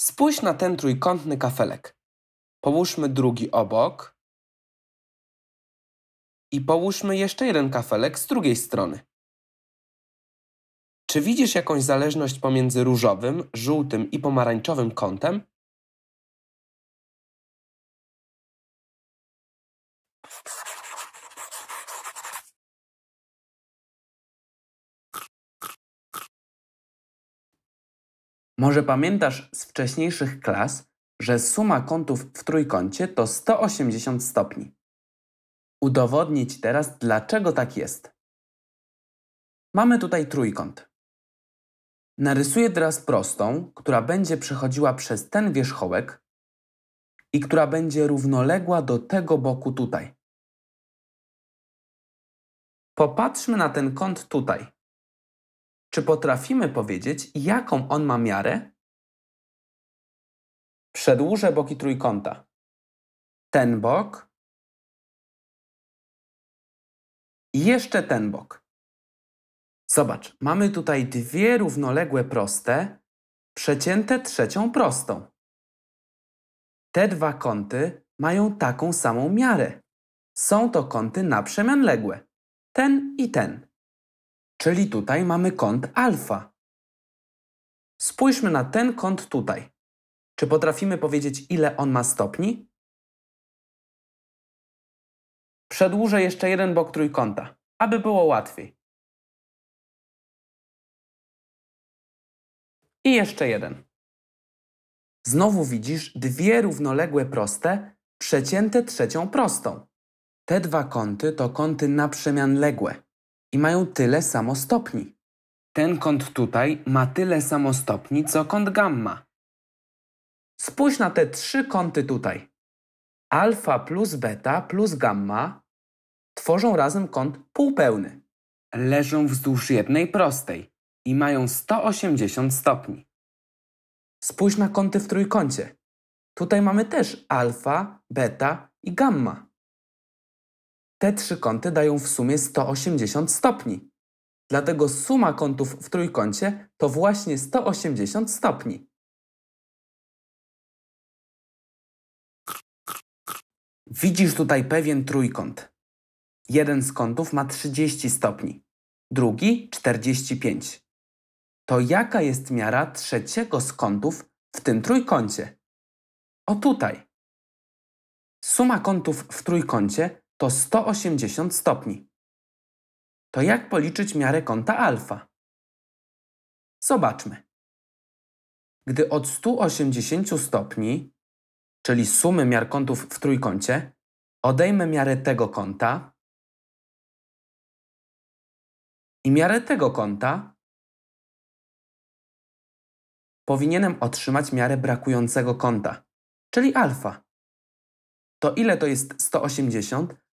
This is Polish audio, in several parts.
Spójrz na ten trójkątny kafelek. Połóżmy drugi obok i połóżmy jeszcze jeden kafelek z drugiej strony. Czy widzisz jakąś zależność pomiędzy różowym, żółtym i pomarańczowym kątem? Może pamiętasz z wcześniejszych klas, że suma kątów w trójkącie to 180 stopni. Udowodnić teraz, dlaczego tak jest. Mamy tutaj trójkąt. Narysuję teraz prostą, która będzie przechodziła przez ten wierzchołek i która będzie równoległa do tego boku tutaj. Popatrzmy na ten kąt tutaj. Czy potrafimy powiedzieć, jaką on ma miarę? Przedłużę boki trójkąta. Ten bok. I jeszcze ten bok. Zobacz, mamy tutaj dwie równoległe proste, przecięte trzecią prostą. Te dwa kąty mają taką samą miarę. Są to kąty naprzemianległe. Ten i ten. Czyli tutaj mamy kąt alfa. Spójrzmy na ten kąt tutaj. Czy potrafimy powiedzieć, ile on ma stopni? Przedłużę jeszcze jeden bok trójkąta, aby było łatwiej. I jeszcze jeden. Znowu widzisz dwie równoległe proste przecięte trzecią prostą. Te dwa kąty to kąty naprzemianległe i mają tyle samo stopni. Ten kąt tutaj ma tyle samo stopni, co kąt gamma. Spójrz na te trzy kąty tutaj. Alfa plus beta plus gamma tworzą razem kąt półpełny. Leżą wzdłuż jednej prostej i mają 180 stopni. Spójrz na kąty w trójkącie. Tutaj mamy też alfa, beta i gamma. Te trzy kąty dają w sumie 180 stopni. Dlatego suma kątów w trójkącie to właśnie 180 stopni. Widzisz tutaj pewien trójkąt. Jeden z kątów ma 30 stopni, drugi 45. To jaka jest miara trzeciego z kątów w tym trójkącie? O tutaj. Suma kątów w trójkącie to 180 stopni. To jak policzyć miarę kąta alfa? Zobaczmy. Gdy od 180 stopni, czyli sumy miar kątów w trójkącie, odejmę miarę tego kąta i miarę tego kąta, powinienem otrzymać miarę brakującego kąta, czyli alfa. To ile to jest 180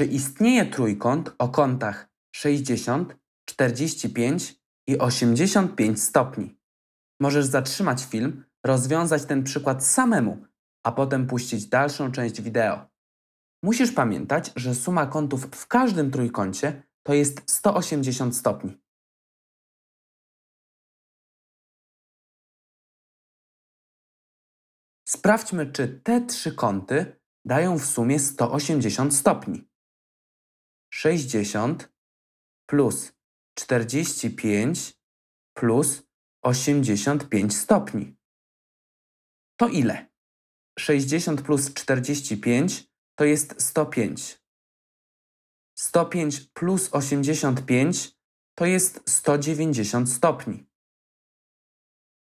Czy istnieje trójkąt o kątach 60, 45 i 85 stopni? Możesz zatrzymać film, rozwiązać ten przykład samemu, a potem puścić dalszą część wideo. Musisz pamiętać, że suma kątów w każdym trójkącie to jest 180 stopni. Sprawdźmy, czy te trzy kąty dają w sumie 180 stopni. 60 plus 45 plus 85 stopni. To ile? 60 plus 45 to jest 105. 105 plus 85 to jest 190 stopni.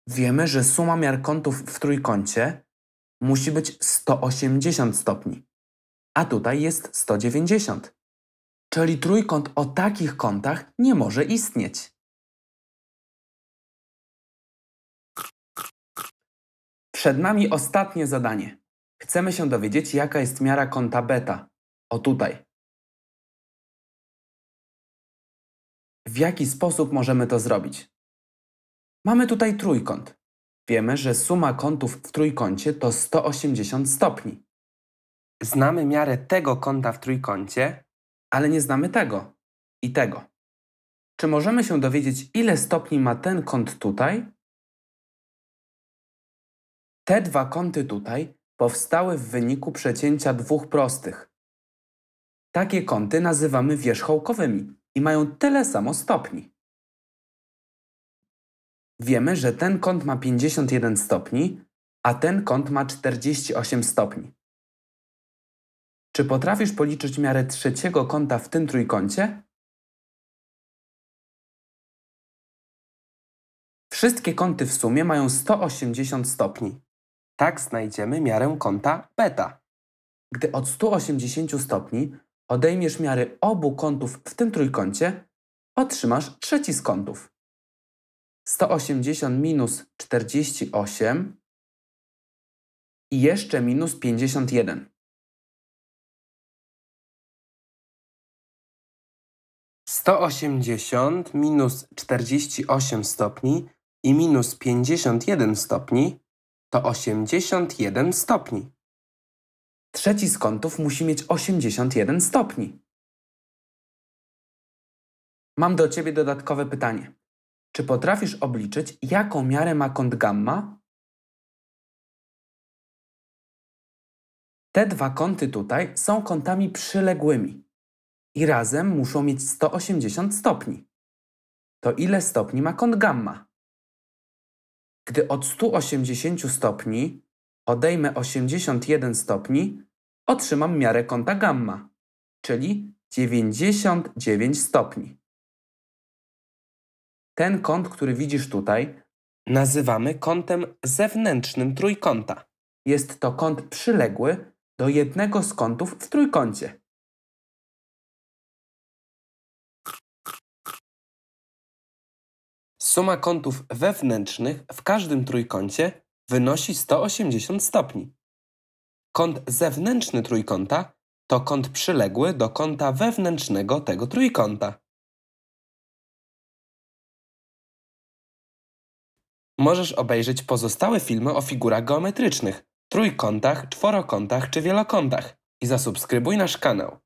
Wiemy, że suma miar kątów w trójkącie musi być 180 stopni, a tutaj jest 190 czyli trójkąt o takich kątach nie może istnieć. Przed nami ostatnie zadanie. Chcemy się dowiedzieć, jaka jest miara kąta beta. O tutaj. W jaki sposób możemy to zrobić? Mamy tutaj trójkąt. Wiemy, że suma kątów w trójkącie to 180 stopni. Znamy miarę tego kąta w trójkącie ale nie znamy tego i tego. Czy możemy się dowiedzieć, ile stopni ma ten kąt tutaj? Te dwa kąty tutaj powstały w wyniku przecięcia dwóch prostych. Takie kąty nazywamy wierzchołkowymi i mają tyle samo stopni. Wiemy, że ten kąt ma 51 stopni, a ten kąt ma 48 stopni. Czy potrafisz policzyć miarę trzeciego kąta w tym trójkącie? Wszystkie kąty w sumie mają 180 stopni. Tak znajdziemy miarę kąta beta. Gdy od 180 stopni odejmiesz miary obu kątów w tym trójkącie, otrzymasz trzeci z kątów. 180 minus 48 i jeszcze minus 51. 180 minus 48 stopni i minus 51 stopni to 81 stopni. Trzeci z kątów musi mieć 81 stopni. Mam do Ciebie dodatkowe pytanie. Czy potrafisz obliczyć, jaką miarę ma kąt gamma? Te dwa kąty tutaj są kątami przyległymi i razem muszą mieć 180 stopni. To ile stopni ma kąt gamma? Gdy od 180 stopni odejmę 81 stopni, otrzymam miarę kąta gamma, czyli 99 stopni. Ten kąt, który widzisz tutaj, nazywamy kątem zewnętrznym trójkąta. Jest to kąt przyległy do jednego z kątów w trójkącie. Suma kątów wewnętrznych w każdym trójkącie wynosi 180 stopni. Kąt zewnętrzny trójkąta to kąt przyległy do kąta wewnętrznego tego trójkąta. Możesz obejrzeć pozostałe filmy o figurach geometrycznych, trójkątach, czworokątach czy wielokątach i zasubskrybuj nasz kanał.